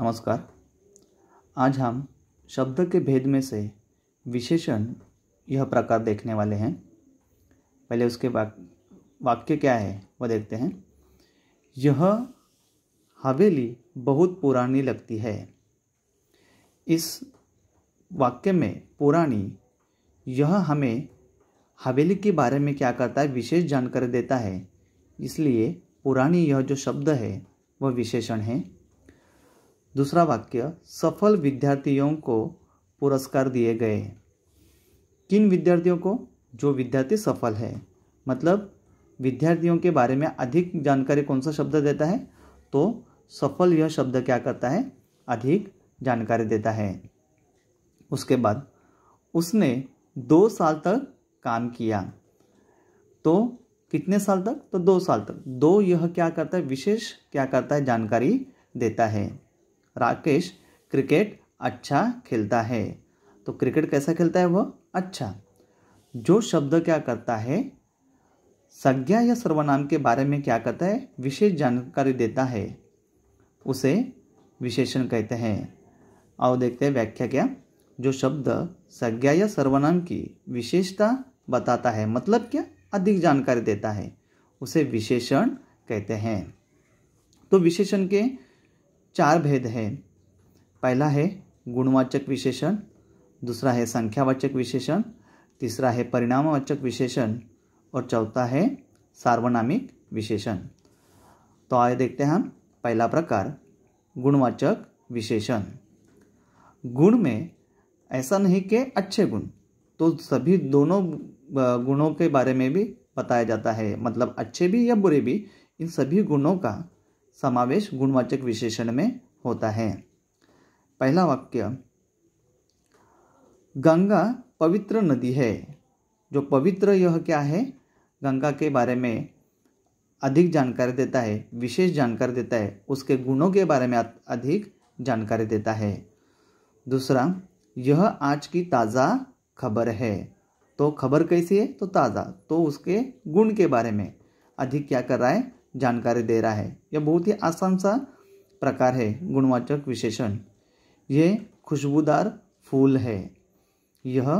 नमस्कार आज हम शब्द के भेद में से विशेषण यह प्रकार देखने वाले हैं पहले उसके वाक, वाक्य क्या है वह देखते हैं यह हवेली बहुत पुरानी लगती है इस वाक्य में पुरानी यह हमें हवेली के बारे में क्या करता है विशेष जानकारी देता है इसलिए पुरानी यह जो शब्द है वह विशेषण है दूसरा वाक्य सफल विद्यार्थियों को पुरस्कार दिए गए हैं किन विद्यार्थियों को जो विद्यार्थी सफल है मतलब विद्यार्थियों के बारे में अधिक जानकारी कौन सा शब्द देता है तो सफल यह शब्द क्या करता है अधिक जानकारी देता है उसके बाद उसने दो साल तक काम किया तो कितने साल तक तो दो साल तक दो यह क्या करता है विशेष क्या करता है जानकारी देता है राकेश क्रिकेट अच्छा खेलता है तो क्रिकेट कैसा खेलता है वह अच्छा जो शब्द क्या करता है संज्ञा या सर्वनाम के बारे में क्या करता है विशेष जानकारी देता है उसे विशेषण कहते हैं और देखते हैं व्याख्या क्या जो शब्द संज्ञा या सर्वनाम की विशेषता बताता है मतलब क्या अधिक जानकारी देता है उसे विशेषण कहते हैं तो विशेषण के चार भेद हैं पहला है गुणवाचक विशेषण दूसरा है संख्यावाचक विशेषण तीसरा है परिणामवाचक विशेषण और चौथा है सार्वनामिक विशेषण तो आए देखते हैं हम पहला प्रकार गुणवाचक विशेषण गुण में ऐसा नहीं कि अच्छे गुण तो सभी दोनों गुणों के बारे में भी बताया जाता है मतलब अच्छे भी या बुरे भी इन सभी गुणों का समावेश गुणवाचक विशेषण में होता है पहला वाक्य गंगा पवित्र नदी है जो पवित्र यह क्या है गंगा के बारे में अधिक जानकारी देता है विशेष जानकारी देता है उसके गुणों के बारे में अधिक जानकारी देता है दूसरा यह आज की ताज़ा खबर है तो खबर कैसी है तो ताज़ा तो उसके गुण के बारे में अधिक क्या कर रहा है जानकारी दे रहा है यह बहुत ही आसान सा प्रकार है गुणवाचक विशेषण ये खुशबूदार फूल है यह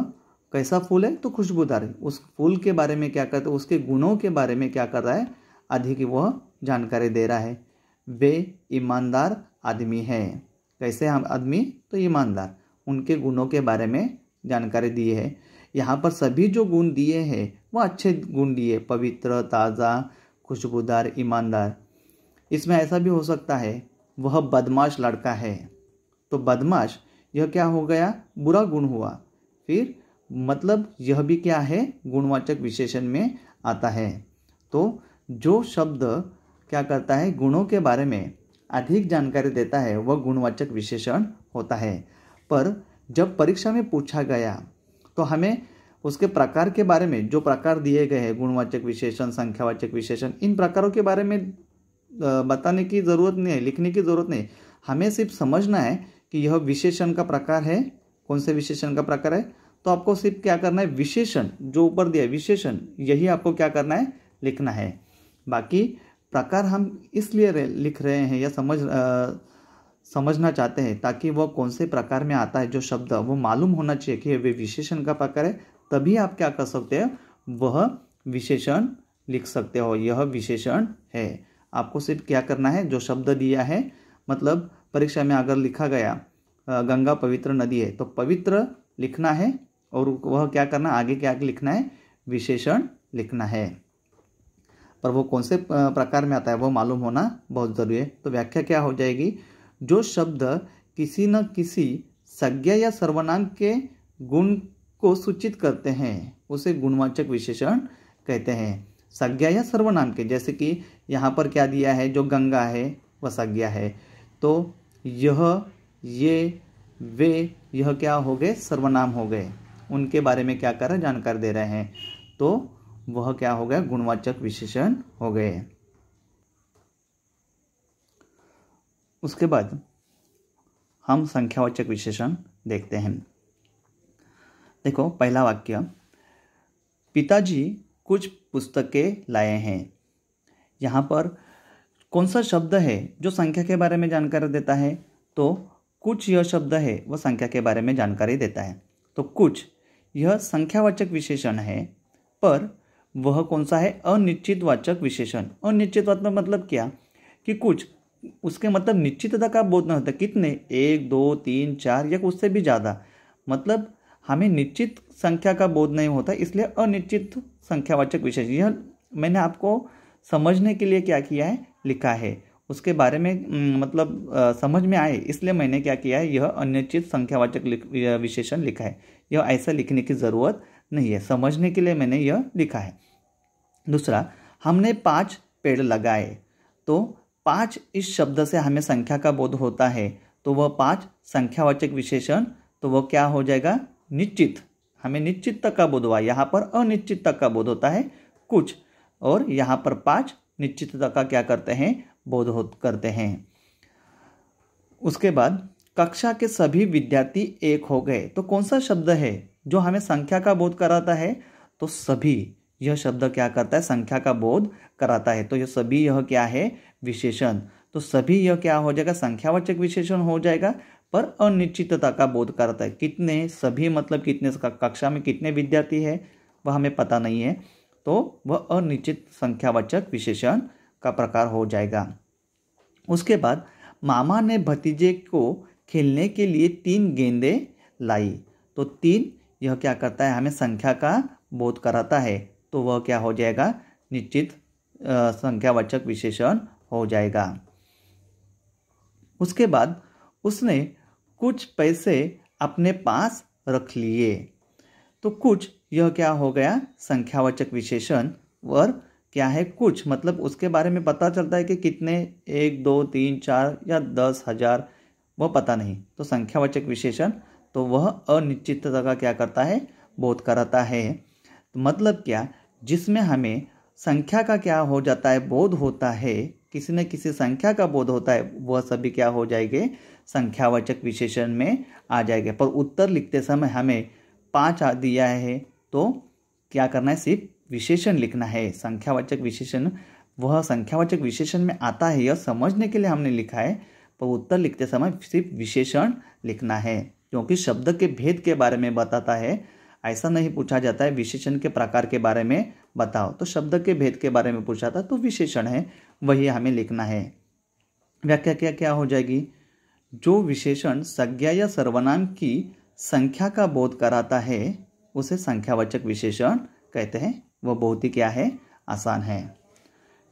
कैसा फूल है तो खुशबूदार है उस फूल के बारे में क्या करता है उसके गुणों के बारे में क्या कर रहा है अधिक वह जानकारी दे रहा है वे ईमानदार आदमी है कैसे हम आदमी तो ईमानदार उनके गुणों के बारे में जानकारी दी है यहाँ पर सभी जो गुण दिए हैं वह अच्छे गुण दिए पवित्र ताज़ा खुशबूदार ईमानदार इसमें ऐसा भी हो सकता है वह बदमाश लड़का है तो बदमाश यह क्या हो गया बुरा गुण हुआ फिर मतलब यह भी क्या है गुणवाचक विशेषण में आता है तो जो शब्द क्या करता है गुणों के बारे में अधिक जानकारी देता है वह गुणवाचक विशेषण होता है पर जब परीक्षा में पूछा गया तो हमें उसके प्रकार के बारे में जो प्रकार दिए गए हैं गुणवाचक विशेषण संख्यावाचक विशेषण इन प्रकारों के बारे में बताने की ज़रूरत नहीं है लिखने की ज़रूरत नहीं हमें सिर्फ समझना है कि यह विशेषण का प्रकार है कौन से विशेषण का प्रकार है तो आपको सिर्फ क्या करना है विशेषण जो ऊपर दिया विशेषण यही आपको क्या करना है लिखना है बाकी प्रकार हम इसलिए लिख रहे हैं या समझ आ, समझना चाहते हैं ताकि वह कौन से प्रकार में आता है जो शब्द वो मालूम होना चाहिए कि वे विशेषण का प्रकार है तभी आप क्या कर सकते हैं वह विशेषण लिख सकते हो यह विशेषण है आपको सिर्फ क्या करना है जो शब्द दिया है मतलब परीक्षा में अगर लिखा गया गंगा पवित्र नदी है तो पवित्र लिखना है और वह क्या करना आगे क्या लिखना है विशेषण लिखना है पर वो कौन से प्रकार में आता है वो मालूम होना बहुत ज़रूरी है तो व्याख्या क्या हो जाएगी जो शब्द किसी न किसी संज्ञा या सर्वनाम के गुण को सूचित करते हैं उसे गुणवाचक विशेषण कहते हैं संज्ञा या सर्वनाम के जैसे कि यहाँ पर क्या दिया है जो गंगा है वह संज्ञा है तो यह ये वे यह क्या हो गए सर्वनाम हो गए उनके बारे में क्या कर जानकारी दे रहे हैं तो वह क्या हो गया गुणवाचक विशेषण हो गए उसके बाद हम संख्यावाचक विशेषण देखते हैं देखो पहला वाक्य पिताजी कुछ पुस्तकें लाए हैं यहाँ पर कौन सा शब्द है जो संख्या के बारे में जानकारी देता है तो कुछ यह शब्द है वह संख्या के बारे में जानकारी देता है तो कुछ यह संख्यावाचक विशेषण है पर वह कौन सा है अनिश्चितवाचक विशेषण अनिश्चितवाचक मतलब क्या कि कुछ उसके मतलब निश्चितता का बोध न होता कितने एक दो तीन चार या उससे भी ज़्यादा मतलब हमें निश्चित संख्या का बोध नहीं होता इसलिए अनिश्चित संख्यावाचक विशेषण यह मैंने आपको समझने के लिए क्या किया है लिखा है उसके बारे में मतलब आ, समझ में आए इसलिए मैंने क्या किया है यह अनिश्चित संख्यावाचक विशेषण लिखा है यह ऐसा लिखने की ज़रूरत नहीं है समझने के लिए मैंने यह लिखा है दूसरा हमने पाँच पेड़ लगाए तो पाँच इस शब्द से हमें संख्या का बोध होता है तो वह पाँच संख्यावाचक विशेषण तो वह क्या हो जाएगा निश्चित हमें निश्चितता का बोध हुआ यहाँ पर अनिश्चितता का बोध होता है कुछ और यहाँ पर पाँच निश्चितता का क्या करते हैं बोध हो करते हैं उसके बाद कक्षा के सभी विद्यार्थी एक हो गए तो कौन सा शब्द है जो हमें संख्या का बोध कराता है तो सभी यह शब्द क्या करता है संख्या का बोध कराता है तो यह सभी यह क्या है विशेषण तो सभी यह क्या हो जाएगा संख्यावाचक विशेषण हो जाएगा पर अनिश्चितता का बोध कराता है कितने सभी मतलब कितने कक्षा में कितने विद्यार्थी है वह हमें पता नहीं है तो वह अनिश्चित संख्यावाचक विशेषण का प्रकार हो जाएगा उसके बाद मामा ने भतीजे को खेलने के लिए तीन गेंदे लाई तो तीन यह क्या करता है हमें संख्या का बोध कराता है तो वह क्या हो जाएगा निश्चित संख्यावाचक विशेषण हो जाएगा उसके बाद उसने कुछ पैसे अपने पास रख लिए तो कुछ यह क्या हो गया संख्यावाचक विशेषण और क्या है कुछ मतलब उसके बारे में पता चलता है कि कितने एक दो तीन चार या दस हजार वह पता नहीं तो संख्यावाचक विशेषण तो वह अनिश्चितता का क्या करता है बोध कराता है तो मतलब क्या जिसमें हमें संख्या का क्या हो जाता है बोध होता है किसी न किसी संख्या का बोध होता है वह सभी क्या हो जाएंगे संख्यावाचक विशेषण में आ जाएगा पर उत्तर लिखते समय हमें पाँच दिया है तो क्या करना है सिर्फ विशेषण लिखना है संख्यावाचक विशेषण वह संख्यावाचक विशेषण में आता है यह समझने के लिए हमने लिखा है पर उत्तर लिखते समय सिर्फ विशेषण लिखना है क्योंकि शब्द के भेद के बारे में बताता है ऐसा नहीं पूछा जाता है विशेषण के प्रकार के बारे में बताओ तो शब्द के भेद के बारे में पूछा था तो विशेषण है वही हमें लिखना है व्याख्या क्या क्या हो जाएगी जो विशेषण संज्ञा या सर्वनाम की संख्या का बोध कराता है उसे संख्यावाचक विशेषण कहते हैं वह बहुत ही क्या है आसान है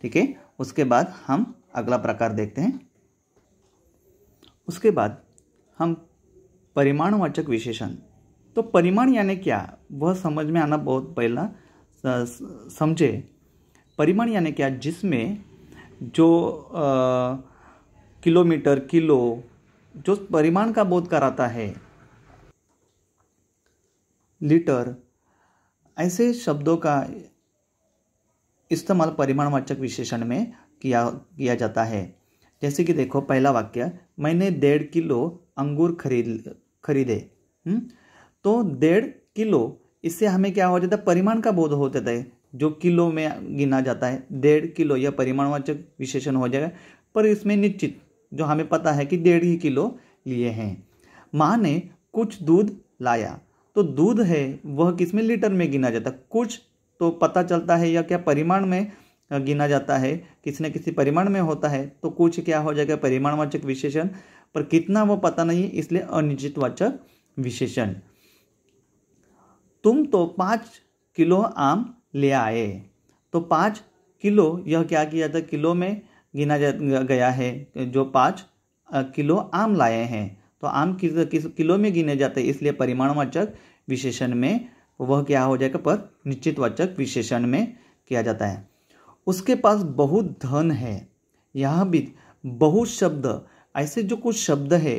ठीक है उसके बाद हम अगला प्रकार देखते हैं उसके बाद हम परिमाणवाचक विशेषण तो परिमाण यानी क्या वह समझ में आना बहुत पहला समझे परिमाण यानी क्या जिसमें जो किलोमीटर किलो जो परिमाण का बोध कराता है लीटर ऐसे शब्दों का इस्तेमाल परिमाणवाचक विशेषण में किया किया जाता है जैसे कि देखो पहला वाक्य मैंने डेढ़ किलो अंगूर खरीद खरीदे हम्म? तो डेढ़ किलो इससे हमें क्या हो जाता है परिमाण का बोध हो जाता है जो किलो में गिना जाता है डेढ़ किलो यह परिमाणवाचक विशेषण हो जाएगा पर इसमें निश्चित जो हमें पता है कि डेढ़ ही किलो लिए हैं माँ ने कुछ दूध लाया तो दूध है वह किसमें लीटर में गिना जाता कुछ तो पता चलता है या क्या परिमाण में गिना जाता है किसी न किसी परिमाण में होता है तो कुछ क्या हो जाएगा परिमाणवाचक विशेषण पर कितना वो पता नहीं है इसलिए अनिश्चितवाचक विशेषण तुम तो पाँच किलो आम ले आए तो पाँच किलो यह क्या किया जाता किलो में गिना गया है जो पाँच किलो आम लाए हैं तो आम किस, किस किलो में गिने जाते हैं इसलिए परिमाणवाचक विशेषण में वह क्या हो जाएगा पर निश्चित वाचक विशेषण में किया जाता है उसके पास बहुत धन है यह भी बहुत शब्द ऐसे जो कुछ शब्द है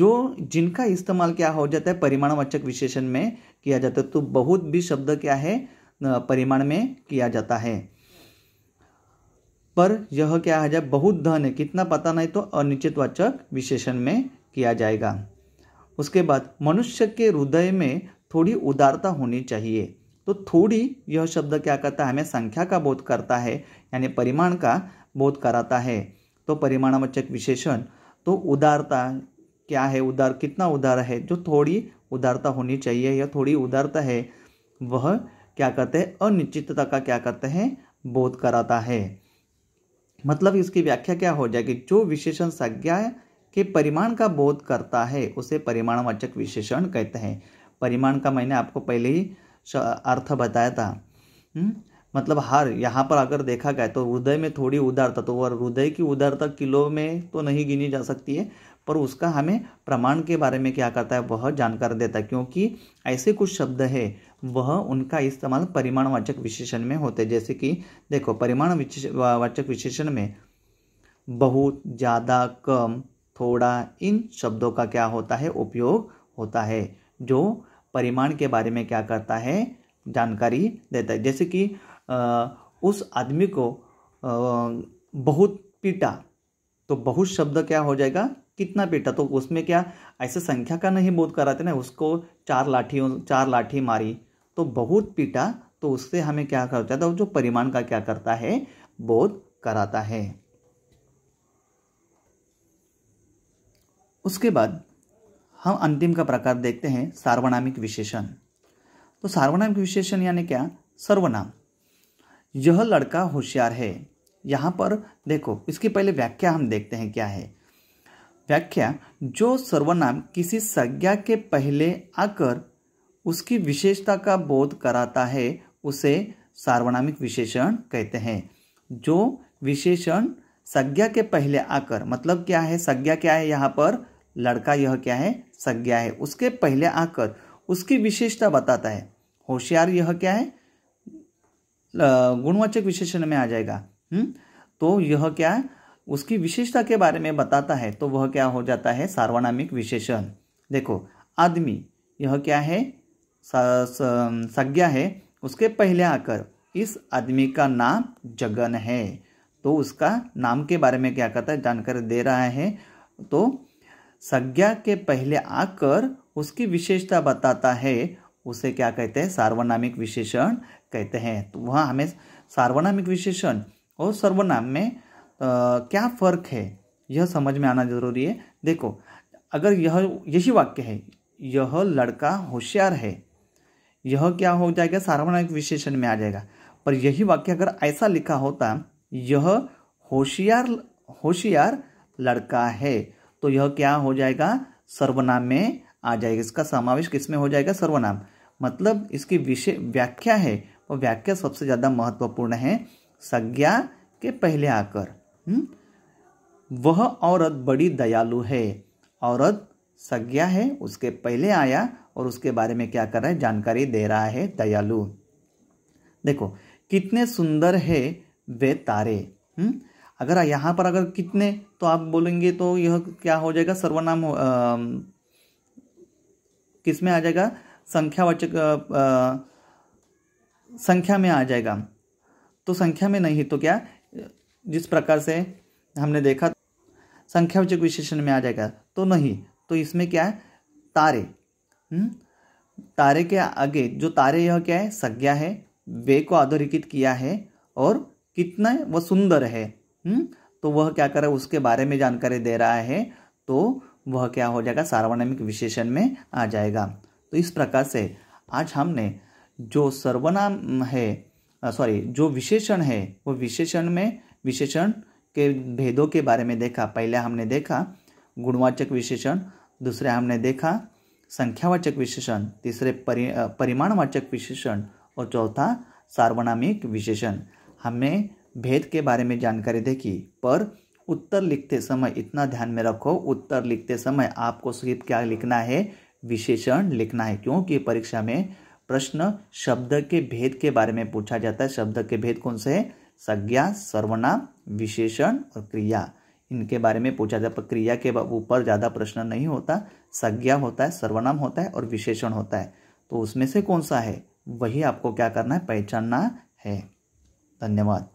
जो जिनका इस्तेमाल क्या हो जाता है परिमाणवाचक विशेषण में किया जाता है तो बहुत भी शब्द क्या है परिमाण में किया जाता है पर यह क्या है जाए बहुत धन है कितना पता नहीं तो अनिश्चित वाचक विशेषण में किया जाएगा उसके बाद मनुष्य के हृदय में थोड़ी उदारता होनी चाहिए तो थोड़ी यह शब्द क्या करता है हमें संख्या का बोध करता है यानी परिमाण का बोध कराता है तो परिमाणवाचक विशेषण तो उदारता क्या है उदार कितना उदार है जो थोड़ी उदारता होनी चाहिए या थोड़ी उदारता है वह क्या कहते हैं अनिश्चितता का क्या करते हैं बोध कराता है मतलब इसकी व्याख्या क्या हो जाएगी जो विशेषण संज्ञा के परिमाण का बोध करता है उसे परिमाणवाचक विशेषण कहते हैं परिमाण का मैंने आपको पहले ही अर्थ बताया था हम्म? मतलब हर यहाँ पर अगर देखा गया तो हृदय में थोड़ी उदारता तो वह हृदय की उदारता किलो में तो नहीं गिनी जा सकती है पर उसका हमें प्रमाण के बारे में क्या करता है वह जानकारी देता है क्योंकि ऐसे कुछ शब्द है वह उनका इस्तेमाल परिमाणवाचक विशेषण में होते हैं जैसे कि देखो परिमाण वाचक विशेषण में बहुत ज़्यादा कम थोड़ा इन शब्दों का क्या होता है उपयोग होता है जो परिमाण के बारे में क्या करता है जानकारी देता है जैसे कि आ, उस आदमी को आ, बहुत पीटा तो बहुत शब्द क्या हो जाएगा कितना पीटा तो उसमें क्या ऐसे संख्या का नहीं बोध कराते ना उसको चार लाठियों चार लाठी मारी तो बहुत पीटा तो उससे हमें क्या करता है तो जो परिमाण का क्या करता है बोध कराता है उसके बाद हम अंतिम का प्रकार देखते हैं सार्वनामिक विशेषण तो सार्वनामिक विशेषण यानी क्या सर्वनाम यह लड़का होशियार है यहाँ पर देखो इसकी पहले व्याख्या हम देखते हैं क्या है व्याख्या जो सर्वनाम किसी संज्ञा के पहले आकर उसकी विशेषता का बोध कराता है उसे सार्वनामिक विशेषण कहते हैं जो विशेषण संज्ञा के पहले आकर मतलब क्या है संज्ञा क्या है यहाँ पर लड़का यह क्या है संज्ञा है उसके पहले आकर उसकी विशेषता बताता है होशियार यह क्या है गुणवाचक विशेषण में आ जाएगा हुँ? हम्म, तो यह क्या है उसकी विशेषता के बारे में बताता है तो वह क्या हो जाता है सार्वनामिक विशेषण देखो आदमी यह क्या है संज्ञा है उसके पहले आकर इस आदमी का नाम जगन है तो उसका नाम के बारे में क्या कहता है जानकारी दे रहा है तो संज्ञा के पहले आकर उसकी विशेषता बताता है उसे क्या कहते हैं सार्वनामिक विशेषण कहते हैं तो वह हमें सार्वनामिक विशेषण और सर्वनाम में क्या फ़र्क है यह समझ में आना ज़रूरी है देखो अगर यह यही वाक्य है यह लड़का होशियार है यह क्या हो जाएगा सार्वजनिक विशेषण में आ जाएगा पर यही वाक्य अगर ऐसा लिखा होता यह होशियार होशियार लड़का है तो यह क्या हो जाएगा सर्वनाम में आ जाएगा इसका समावेश किस में हो जाएगा सर्वनाम मतलब इसकी विषय व्याख्या है और व्याख्या सबसे ज़्यादा महत्वपूर्ण है संज्ञा के पहले आकर हम्म? वह औरत बड़ी दयालु है औरत सज्ञा है उसके पहले आया और उसके बारे में क्या कर रहा है जानकारी दे रहा है दयालु देखो कितने सुंदर है वे तारे हुँ? हम्म? अगर यहाँ पर अगर कितने तो आप बोलेंगे तो यह क्या हो जाएगा सर्वनाम किस में आ जाएगा संख्यावाचक संख्या में आ जाएगा तो संख्या में नहीं तो क्या जिस प्रकार से हमने देखा संख्यावाचक विशेषण में आ जाएगा तो नहीं तो इसमें क्या है तारे हुँ? हम्म? तारे के आगे जो तारे यह क्या है संज्ञा है वे को अधोरेखित किया है और कितना वह सुंदर है हुँ? हम्म? तो वह क्या करे उसके बारे में जानकारी दे रहा है तो वह क्या हो जाएगा सार्वनामिक विशेषण में आ जाएगा तो इस प्रकार से आज हमने जो सर्वनाम है सॉरी जो विशेषण है वो विशेषण में विशेषण के भेदों के बारे में देखा पहले हमने देखा गुणवाचक विशेषण दूसरे हमने देखा संख्यावाचक विशेषण तीसरे परि परिमाणवाचक विशेषण और चौथा सार्वनामिक विशेषण हमने भेद के बारे में जानकारी देखी पर उत्तर लिखते समय इतना ध्यान में रखो उत्तर लिखते समय आपको सिर्फ क्या लिखना है विशेषण लिखना है क्योंकि परीक्षा में प्रश्न शब्द के भेद के बारे में पूछा जाता है शब्द के भेद कौन से है संज्ञा सर्वनाम विशेषण और क्रिया इनके बारे में पूछा जाए पर क्रिया के ऊपर ज़्यादा प्रश्न नहीं होता संज्ञा होता है सर्वनाम होता है और विशेषण होता है तो उसमें से कौन सा है वही आपको क्या करना है पहचानना है धन्यवाद